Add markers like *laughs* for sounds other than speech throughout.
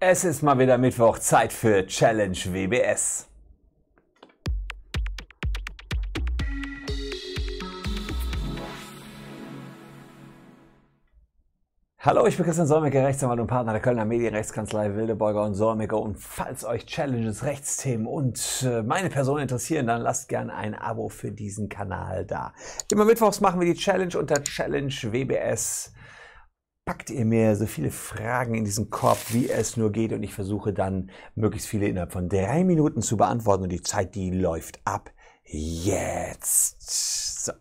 Es ist mal wieder Mittwoch, Zeit für Challenge WBS. Hallo, ich bin Christian Solmecke, Rechtsanwalt und Partner der Kölner Medienrechtskanzlei Wildeborger und Solmecke. Und falls euch Challenges, Rechtsthemen und äh, meine Person interessieren, dann lasst gerne ein Abo für diesen Kanal da. Immer mittwochs machen wir die Challenge unter Challenge WBS packt ihr mir so viele Fragen in diesen Korb, wie es nur geht. Und ich versuche dann möglichst viele innerhalb von drei Minuten zu beantworten. Und die Zeit, die läuft ab jetzt. So.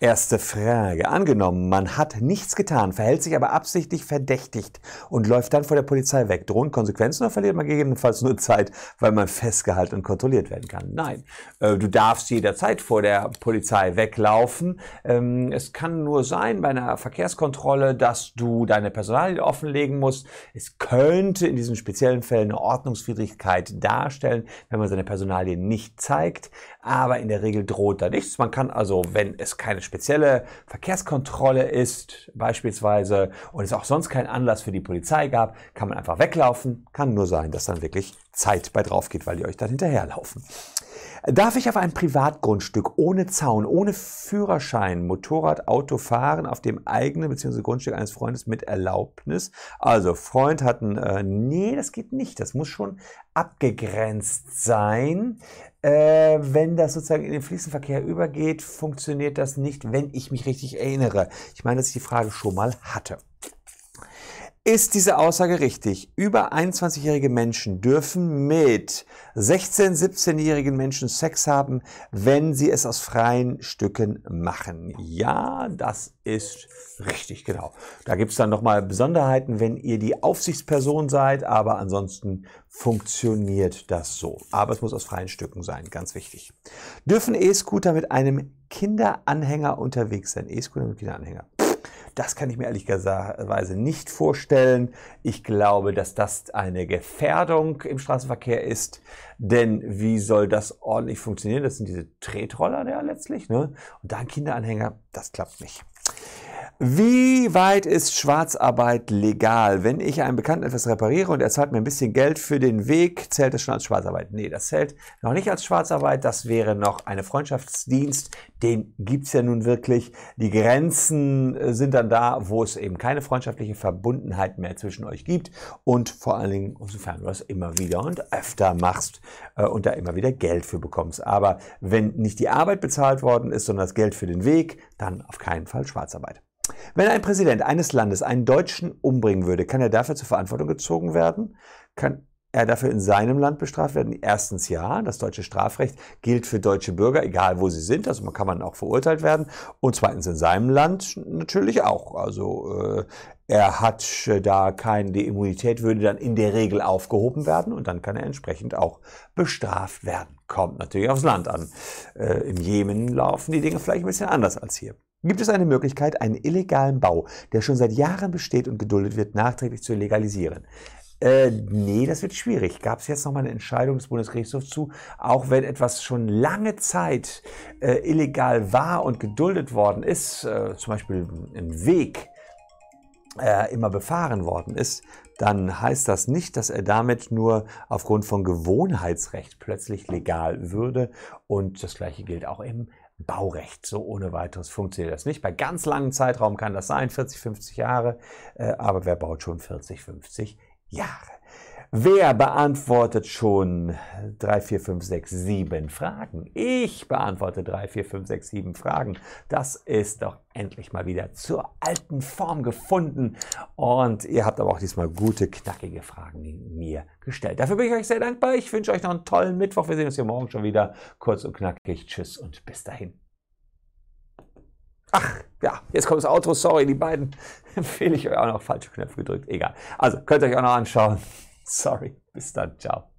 Erste Frage. Angenommen, man hat nichts getan, verhält sich aber absichtlich verdächtigt und läuft dann vor der Polizei weg. Drohen Konsequenzen oder verliert man gegebenenfalls nur Zeit, weil man festgehalten und kontrolliert werden kann? Nein. Äh, du darfst jederzeit vor der Polizei weglaufen. Ähm, es kann nur sein bei einer Verkehrskontrolle, dass du deine Personalien offenlegen musst. Es könnte in diesem speziellen Fall eine Ordnungswidrigkeit darstellen, wenn man seine Personalien nicht zeigt. Aber in der Regel droht da nichts. Man kann also, wenn es keine keine spezielle Verkehrskontrolle ist, beispielsweise, und es auch sonst keinen Anlass für die Polizei gab, kann man einfach weglaufen. Kann nur sein, dass dann wirklich Zeit bei drauf geht, weil die euch dann hinterherlaufen. Darf ich auf ein Privatgrundstück ohne Zaun, ohne Führerschein, Motorrad, Auto fahren, auf dem eigenen bzw. Grundstück eines Freundes mit Erlaubnis? Also, Freund hat ein, äh, nee, das geht nicht. Das muss schon abgegrenzt sein. Äh, wenn das sozusagen in den Fließenverkehr übergeht, funktioniert das nicht, wenn ich mich richtig erinnere. Ich meine, dass ich die Frage schon mal hatte. Ist diese Aussage richtig? Über 21-jährige Menschen dürfen mit 16-, 17-jährigen Menschen Sex haben, wenn sie es aus freien Stücken machen. Ja, das ist richtig, genau. Da gibt's dann nochmal Besonderheiten, wenn ihr die Aufsichtsperson seid, aber ansonsten funktioniert das so. Aber es muss aus freien Stücken sein, ganz wichtig. Dürfen E-Scooter mit einem Kinderanhänger unterwegs sein? E-Scooter mit Kinderanhänger. Das kann ich mir ehrlicherweise nicht vorstellen. Ich glaube, dass das eine Gefährdung im Straßenverkehr ist. Denn wie soll das ordentlich funktionieren? Das sind diese Tretroller ja letztlich. Ne? Und da ein Kinderanhänger, das klappt nicht. Wie weit ist Schwarzarbeit legal? Wenn ich einem Bekannten etwas repariere und er zahlt mir ein bisschen Geld für den Weg, zählt das schon als Schwarzarbeit? Nee, das zählt noch nicht als Schwarzarbeit. Das wäre noch eine Freundschaftsdienst. Den gibt's ja nun wirklich. Die Grenzen äh, sind dann da, wo es eben keine freundschaftliche Verbundenheit mehr zwischen euch gibt. Und vor allen Dingen, sofern du das immer wieder und öfter machst äh, und da immer wieder Geld für bekommst. Aber wenn nicht die Arbeit bezahlt worden ist, sondern das Geld für den Weg, dann auf keinen Fall Schwarzarbeit. Wenn ein Präsident eines Landes einen Deutschen umbringen würde, kann er dafür zur Verantwortung gezogen werden? Kann er dafür in seinem Land bestraft werden? Erstens ja, das deutsche Strafrecht gilt für deutsche Bürger, egal wo sie sind, also man kann man auch verurteilt werden. Und zweitens in seinem Land natürlich auch. Also äh, er hat da keine, die Immunität würde dann in der Regel aufgehoben werden und dann kann er entsprechend auch bestraft werden. Kommt natürlich aufs Land an. Äh, Im Jemen laufen die Dinge vielleicht ein bisschen anders als hier gibt es eine Möglichkeit, einen illegalen Bau, der schon seit Jahren besteht und geduldet wird, nachträglich zu legalisieren. Äh, nee, das wird schwierig. Gab es jetzt nochmal eine Entscheidung des Bundesgerichtshofs zu, auch wenn etwas schon lange Zeit äh, illegal war und geduldet worden ist, äh, zum Beispiel ein Weg, äh, immer befahren worden ist, dann heißt das nicht, dass er damit nur aufgrund von Gewohnheitsrecht plötzlich legal würde. Und das gleiche gilt auch im Baurecht. So ohne weiteres funktioniert das nicht. Bei ganz langen Zeitraum kann das sein, 40, 50 Jahre, äh, aber wer baut schon 40, 50 Jahre? Wer beantwortet schon 3, 4, 5, 6, 7 Fragen? Ich beantworte 3, 4, 5, 6, 7 Fragen. Das ist doch endlich mal wieder zur alten Form gefunden. Und ihr habt aber auch diesmal gute, knackige Fragen mir gestellt. Dafür bin ich euch sehr dankbar. Ich wünsche euch noch einen tollen Mittwoch. Wir sehen uns hier morgen schon wieder. Kurz und knackig. Tschüss und bis dahin. Ach, ja, jetzt kommt das Outro, sorry, die beiden *laughs* empfehle ich euch auch noch falsche Knöpfe gedrückt, egal. Also, könnt ihr euch auch noch anschauen. Sorry, bis dann, ciao.